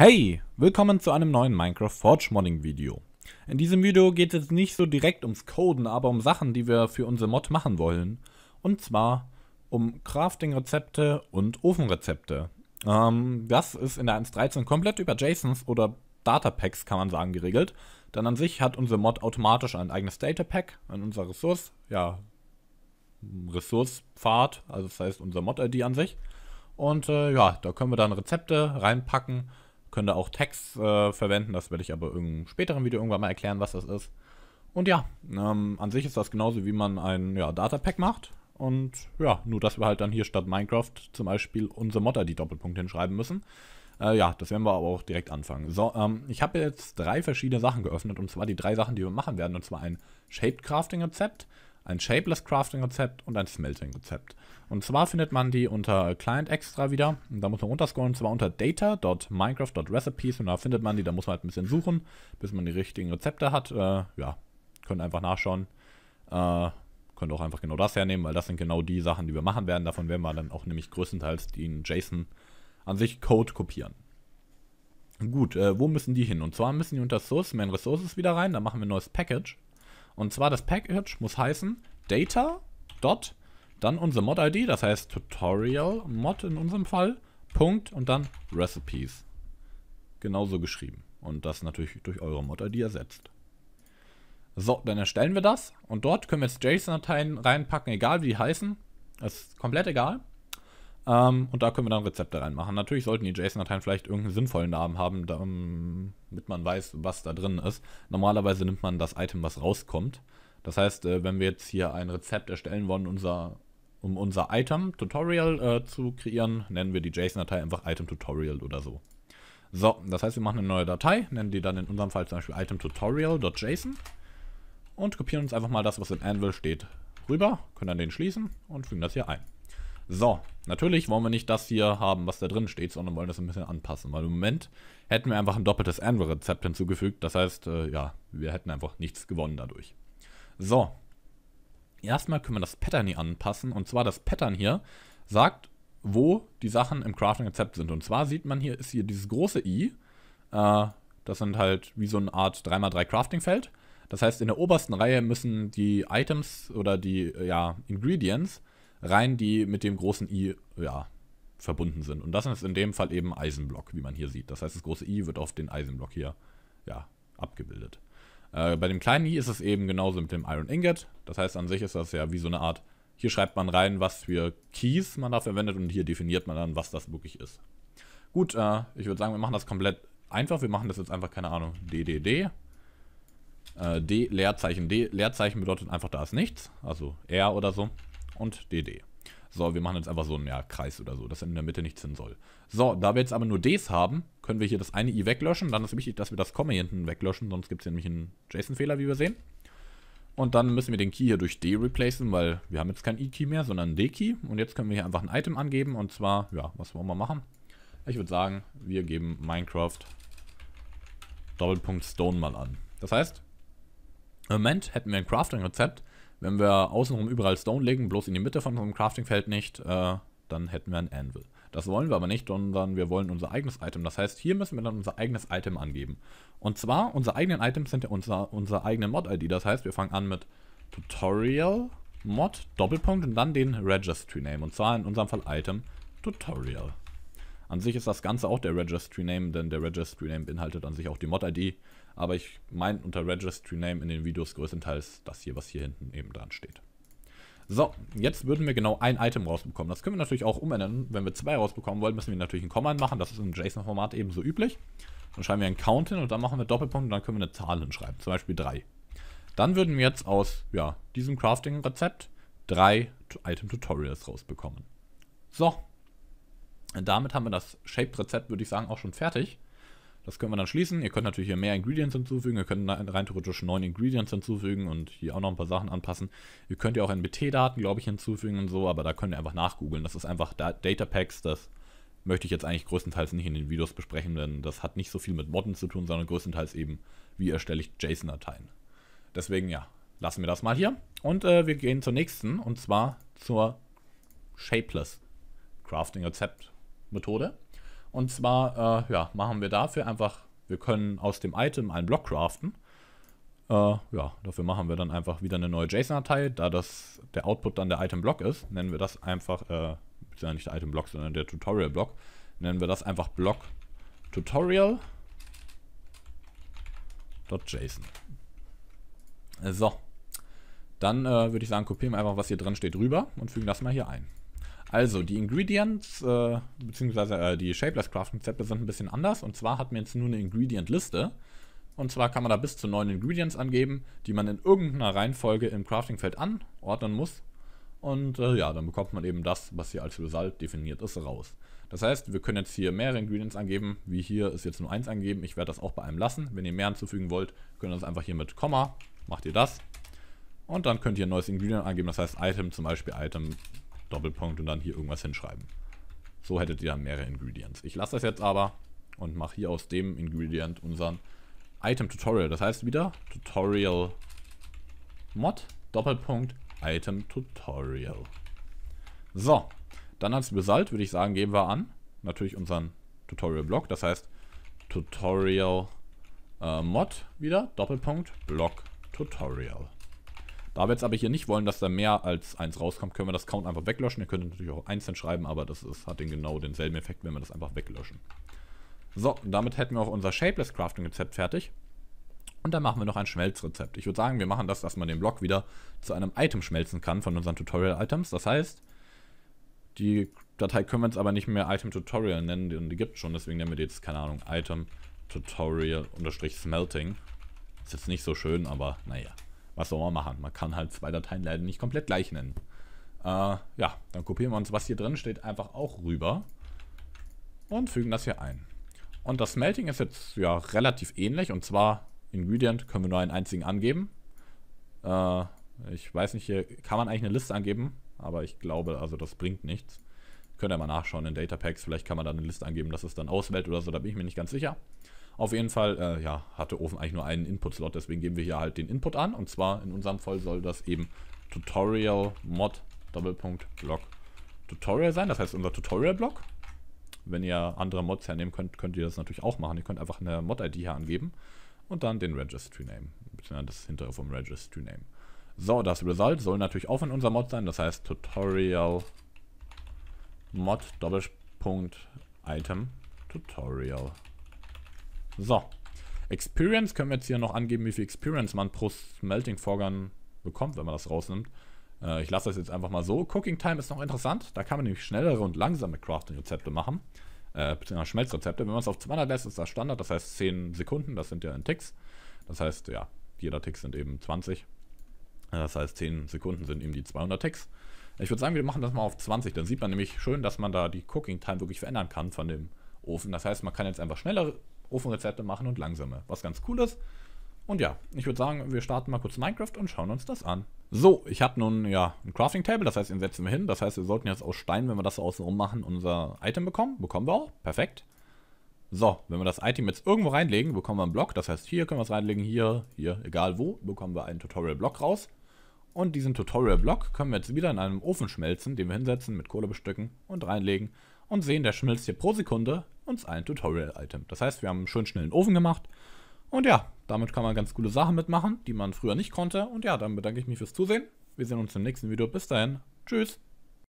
Hey, willkommen zu einem neuen Minecraft Forge Modding Video. In diesem Video geht es nicht so direkt ums Coden, aber um Sachen, die wir für unsere Mod machen wollen. Und zwar um Crafting-Rezepte und Ofenrezepte. Ähm, das ist in der 1.13 komplett über JSONs oder Datapacks, kann man sagen, geregelt. Denn an sich hat unsere Mod automatisch ein eigenes Datapack in unserer Ressource, ja, Ressourcepfad, also das heißt unser Mod-ID an sich. Und äh, ja, da können wir dann Rezepte reinpacken Könnt ihr auch Text äh, verwenden, das werde ich aber im späteren Video irgendwann mal erklären, was das ist. Und ja, ähm, an sich ist das genauso, wie man ein ja, Datapack macht. Und ja, nur dass wir halt dann hier statt Minecraft zum Beispiel unsere Mod die Doppelpunkte hinschreiben müssen. Äh, ja, das werden wir aber auch direkt anfangen. So, ähm, ich habe jetzt drei verschiedene Sachen geöffnet und zwar die drei Sachen, die wir machen werden. Und zwar ein Shaped Crafting Rezept, ein Shapeless Crafting Rezept und ein Smelting Rezept. Und zwar findet man die unter Client Extra wieder. Und da muss man runterscrollen, und zwar unter data.minecraft.recipes und da findet man die. Da muss man halt ein bisschen suchen, bis man die richtigen Rezepte hat. Äh, ja, könnt einfach nachschauen. Äh, könnt auch einfach genau das hernehmen, weil das sind genau die Sachen, die wir machen werden. Davon werden wir dann auch nämlich größtenteils den JSON an sich Code kopieren. Gut, äh, wo müssen die hin? Und zwar müssen die unter Source, Main Resources wieder rein. Da machen wir ein neues Package. Und zwar das Package muss heißen data. Dot, dann unsere Mod-ID, das heißt Tutorial Mod in unserem Fall, Punkt und dann Recipes. Genauso geschrieben. Und das natürlich durch eure Mod-ID ersetzt. So, dann erstellen wir das und dort können wir jetzt JSON-Dateien reinpacken, egal wie die heißen. Das ist komplett egal. Ähm, und da können wir dann Rezepte reinmachen. Natürlich sollten die JSON-Dateien vielleicht irgendeinen sinnvollen Namen haben, ähm, damit man weiß, was da drin ist. Normalerweise nimmt man das Item, was rauskommt. Das heißt, äh, wenn wir jetzt hier ein Rezept erstellen wollen, unser, um unser Item-Tutorial äh, zu kreieren, nennen wir die JSON-Datei einfach Item-Tutorial oder so. So, das heißt, wir machen eine neue Datei, nennen die dann in unserem Fall zum Beispiel itemtutorial.json und kopieren uns einfach mal das, was in Anvil steht, rüber, können dann den schließen und fügen das hier ein. So, natürlich wollen wir nicht das hier haben, was da drin steht, sondern wollen das ein bisschen anpassen, weil im Moment hätten wir einfach ein doppeltes Enver-Rezept hinzugefügt. Das heißt, äh, ja, wir hätten einfach nichts gewonnen dadurch. So, erstmal können wir das Pattern hier anpassen. Und zwar das Pattern hier sagt, wo die Sachen im Crafting-Rezept sind. Und zwar sieht man hier, ist hier dieses große i. Äh, das sind halt wie so eine Art 3x3 Crafting-Feld. Das heißt, in der obersten Reihe müssen die Items oder die äh, ja, Ingredients rein, die mit dem großen I ja, verbunden sind. Und das ist in dem Fall eben Eisenblock, wie man hier sieht. Das heißt, das große I wird auf den Eisenblock hier ja, abgebildet. Äh, bei dem kleinen I ist es eben genauso mit dem Iron Ingot. Das heißt, an sich ist das ja wie so eine Art, hier schreibt man rein, was für Keys man da verwendet und hier definiert man dann, was das wirklich ist. Gut, äh, ich würde sagen, wir machen das komplett einfach. Wir machen das jetzt einfach, keine Ahnung, DDD. Äh, D, Leerzeichen D. Leerzeichen bedeutet einfach, da ist nichts. Also R oder so und DD. So, wir machen jetzt einfach so einen ja, Kreis oder so, dass in der Mitte nichts hin soll. So, da wir jetzt aber nur Ds haben, können wir hier das eine i weglöschen. Dann ist wichtig, dass wir das Komma hier hinten weglöschen, sonst gibt es hier nämlich einen JSON-Fehler, wie wir sehen. Und dann müssen wir den Key hier durch D replacen, weil wir haben jetzt kein i key mehr, sondern D-Key. Und jetzt können wir hier einfach ein Item angeben und zwar, ja, was wollen wir machen? Ich würde sagen, wir geben Minecraft Doppelpunkt Stone mal an. Das heißt, im Moment hätten wir ein Crafting-Rezept, wenn wir außenrum überall Stone legen, bloß in die Mitte von unserem Craftingfeld nicht, äh, dann hätten wir ein Anvil. Das wollen wir aber nicht, sondern wir wollen unser eigenes Item. Das heißt, hier müssen wir dann unser eigenes Item angeben. Und zwar, unsere eigenen Items sind ja unser, unsere eigene Mod-ID. Das heißt, wir fangen an mit Tutorial Mod, Doppelpunkt und dann den Registry Name. Und zwar in unserem Fall Item Tutorial. An sich ist das Ganze auch der Registry Name, denn der Registry Name beinhaltet an sich auch die Mod-ID. Aber ich meine unter Registry Name in den Videos größtenteils das hier, was hier hinten eben dran steht. So, jetzt würden wir genau ein Item rausbekommen. Das können wir natürlich auch umändern. Wenn wir zwei rausbekommen wollen, müssen wir natürlich ein Komma machen. Das ist im JSON-Format ebenso üblich. Dann schreiben wir einen Count hin und dann machen wir Doppelpunkt und dann können wir eine Zahl hinschreiben. Zum Beispiel 3. Dann würden wir jetzt aus ja, diesem Crafting-Rezept drei Item-Tutorials rausbekommen. So, damit haben wir das shaped rezept würde ich sagen, auch schon fertig. Das können wir dann schließen. Ihr könnt natürlich hier mehr Ingredients hinzufügen. Ihr könnt rein theoretisch neun Ingredients hinzufügen und hier auch noch ein paar Sachen anpassen. Ihr könnt ja auch NBT-Daten, glaube ich, hinzufügen und so, aber da könnt ihr einfach nachgoogeln. Das ist einfach Data Packs. Das möchte ich jetzt eigentlich größtenteils nicht in den Videos besprechen, denn das hat nicht so viel mit Modden zu tun, sondern größtenteils eben, wie erstelle ich JSON-Dateien. Deswegen ja, lassen wir das mal hier. Und äh, wir gehen zur nächsten und zwar zur Shapeless Crafting Rezept Methode. Und zwar äh, ja, machen wir dafür einfach, wir können aus dem Item einen Block craften. Äh, ja, dafür machen wir dann einfach wieder eine neue JSON-Datei. Da das, der Output dann der Item-Block ist, nennen wir das einfach, äh, ist ja nicht der Item-Block, sondern der Tutorial-Block, nennen wir das einfach Block Tutorial.json. So. Dann äh, würde ich sagen, kopieren wir einfach, was hier drin steht, rüber und fügen das mal hier ein. Also, die Ingredients, äh, beziehungsweise äh, die Shapeless Crafting Zettel sind ein bisschen anders. Und zwar hat man jetzt nur eine Ingredient Liste. Und zwar kann man da bis zu neun Ingredients angeben, die man in irgendeiner Reihenfolge im Crafting-Feld anordnen muss. Und äh, ja, dann bekommt man eben das, was hier als Result definiert ist, raus. Das heißt, wir können jetzt hier mehrere Ingredients angeben, wie hier ist jetzt nur eins angegeben. Ich werde das auch bei einem lassen. Wenn ihr mehr hinzufügen wollt, könnt ihr das einfach hier mit Komma, macht ihr das. Und dann könnt ihr ein neues Ingredient angeben, das heißt Item, zum Beispiel Item Doppelpunkt und dann hier irgendwas hinschreiben. So hättet ihr dann mehrere Ingredients. Ich lasse das jetzt aber und mache hier aus dem Ingredient unseren Item Tutorial. Das heißt wieder Tutorial Mod Doppelpunkt Item Tutorial. So, dann als Result würde ich sagen, geben wir an natürlich unseren Tutorial Block. Das heißt Tutorial äh, Mod wieder Doppelpunkt Block Tutorial. Da wir jetzt aber hier nicht wollen, dass da mehr als eins rauskommt, können wir das Count einfach weglöschen. Ihr könnt natürlich auch eins schreiben, aber das ist, hat den genau denselben Effekt, wenn wir das einfach weglöschen. So, damit hätten wir auch unser Shapeless Crafting Rezept fertig. Und dann machen wir noch ein Schmelzrezept. Ich würde sagen, wir machen das, dass man den Block wieder zu einem Item schmelzen kann von unseren Tutorial-Items. Das heißt, die Datei können wir jetzt aber nicht mehr Item Tutorial nennen, denn die gibt es schon, deswegen nennen wir die jetzt, keine Ahnung, Item Tutorial-Smelting. Ist jetzt nicht so schön, aber naja was soll man machen? Man kann halt zwei Dateien leider nicht komplett gleich nennen. Äh, ja, dann kopieren wir uns, was hier drin steht, einfach auch rüber und fügen das hier ein. Und das Melting ist jetzt ja relativ ähnlich und zwar Ingredient können wir nur einen einzigen angeben. Äh, ich weiß nicht, hier kann man eigentlich eine Liste angeben, aber ich glaube, also das bringt nichts. Könnt ihr mal nachschauen in Datapacks, vielleicht kann man da eine Liste angeben, dass es dann auswählt oder so, da bin ich mir nicht ganz sicher. Auf jeden Fall, äh, ja, hatte Ofen eigentlich nur einen Input-Slot, deswegen geben wir hier halt den Input an. Und zwar in unserem Fall soll das eben Tutorial Mod Doppelpunkt Block Tutorial sein. Das heißt unser Tutorial-Block. Wenn ihr andere Mods hernehmen könnt, könnt ihr das natürlich auch machen. Ihr könnt einfach eine Mod-ID hier angeben und dann den Registry-Name. Beziehungsweise das hintere vom Registry-Name. So, das Result soll natürlich auch in unserem Mod sein. Das heißt Tutorial Mod Doppelpunkt Item Tutorial so. Experience können wir jetzt hier noch angeben, wie viel Experience man pro Smelting-Vorgang bekommt, wenn man das rausnimmt. Äh, ich lasse das jetzt einfach mal so. Cooking Time ist noch interessant. Da kann man nämlich schnellere und langsame Crafting-Rezepte machen. Äh, beziehungsweise Schmelzrezepte. Wenn man es auf 200 lässt, ist das Standard. Das heißt 10 Sekunden. Das sind ja in Ticks. Das heißt, ja, jeder Tick sind eben 20. Äh, das heißt, 10 Sekunden sind eben die 200 Ticks. Ich würde sagen, wir machen das mal auf 20. Dann sieht man nämlich schön, dass man da die Cooking Time wirklich verändern kann von dem Ofen. Das heißt, man kann jetzt einfach schneller Ofenrezepte machen und langsame. Was ganz cool ist. Und ja, ich würde sagen, wir starten mal kurz Minecraft und schauen uns das an. So, ich habe nun ja ein Crafting Table, das heißt, den setzen wir hin. Das heißt, wir sollten jetzt aus Stein, wenn wir das so außen rum machen, unser Item bekommen. Bekommen wir auch. Perfekt. So, wenn wir das Item jetzt irgendwo reinlegen, bekommen wir einen Block. Das heißt, hier können wir es reinlegen, hier, hier, egal wo, bekommen wir einen Tutorial-Block raus. Und diesen Tutorial-Block können wir jetzt wieder in einem Ofen schmelzen, den wir hinsetzen, mit Kohle bestücken und reinlegen und sehen, der schmilzt hier pro Sekunde uns ein Tutorial-Item. Das heißt, wir haben einen schön schnellen Ofen gemacht. Und ja, damit kann man ganz coole Sachen mitmachen, die man früher nicht konnte. Und ja, dann bedanke ich mich fürs Zusehen. Wir sehen uns im nächsten Video. Bis dahin. Tschüss.